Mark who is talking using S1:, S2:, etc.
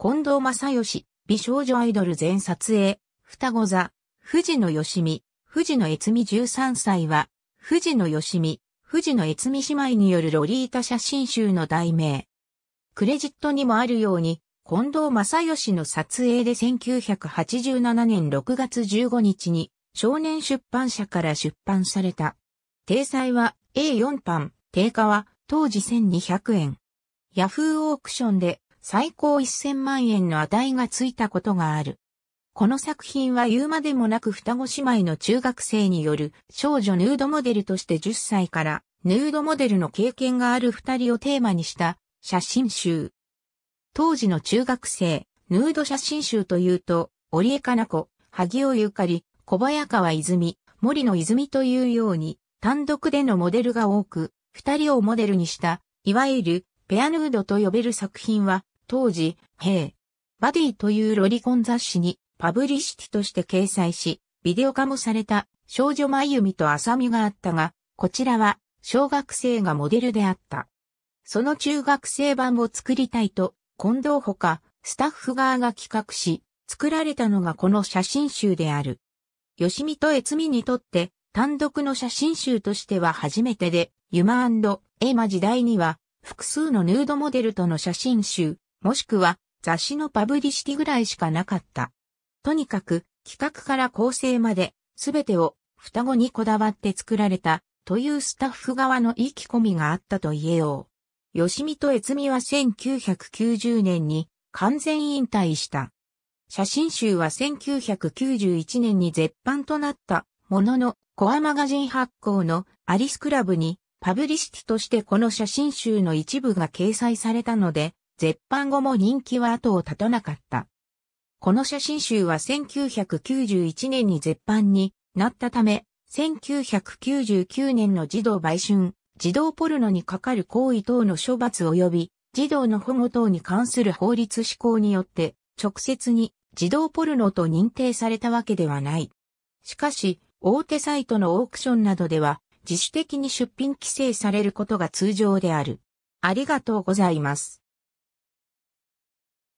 S1: 近藤正義、美少女アイドル全撮影、双子座、藤野義美、藤野悦美13歳は、藤野義美、藤野悦美姉妹によるロリータ写真集の題名。クレジットにもあるように、近藤正義の撮影で1987年6月15日に少年出版社から出版された。定裁は A4 版、定価は当時1200円。ヤフーオークションで最高1000万円の値がついたことがある。この作品は言うまでもなく双子姉妹の中学生による少女ヌードモデルとして10歳からヌードモデルの経験がある二人をテーマにした写真集。当時の中学生、ヌード写真集というと、織江かな子、萩尾ゆかり、小早川泉、森の泉というように単独でのモデルが多く、二人をモデルにした、いわゆるペアヌードと呼べる作品は、当時、ヘイ、バディというロリコン雑誌にパブリシティとして掲載し、ビデオ化もされた少女まユミとアサミがあったが、こちらは小学生がモデルであった。その中学生版を作りたいと、近藤ほか、スタッフ側が企画し、作られたのがこの写真集である。吉見と悦美にとって、単独の写真集としては初めてで、ユマエマ時代には、複数のヌードモデルとの写真集、もしくは雑誌のパブリシティぐらいしかなかった。とにかく、企画から構成まで、すべてを双子にこだわって作られた、というスタッフ側の意気込みがあったと言えよう。吉見と悦美は1990年に完全引退した。写真集は1991年に絶版となったものの、コアマガジン発行のアリスクラブにパブリシティとしてこの写真集の一部が掲載されたので、絶版後も人気は後を絶たなかった。この写真集は1991年に絶版になったため、1999年の児童売春、児童ポルノにかかる行為等の処罰及び、児童の保護等に関する法律施行によって、直接に児童ポルノと認定されたわけではない。しかし、大手サイトのオークションなどでは、自主的に出品規制されることが通常である。ありがとうございます。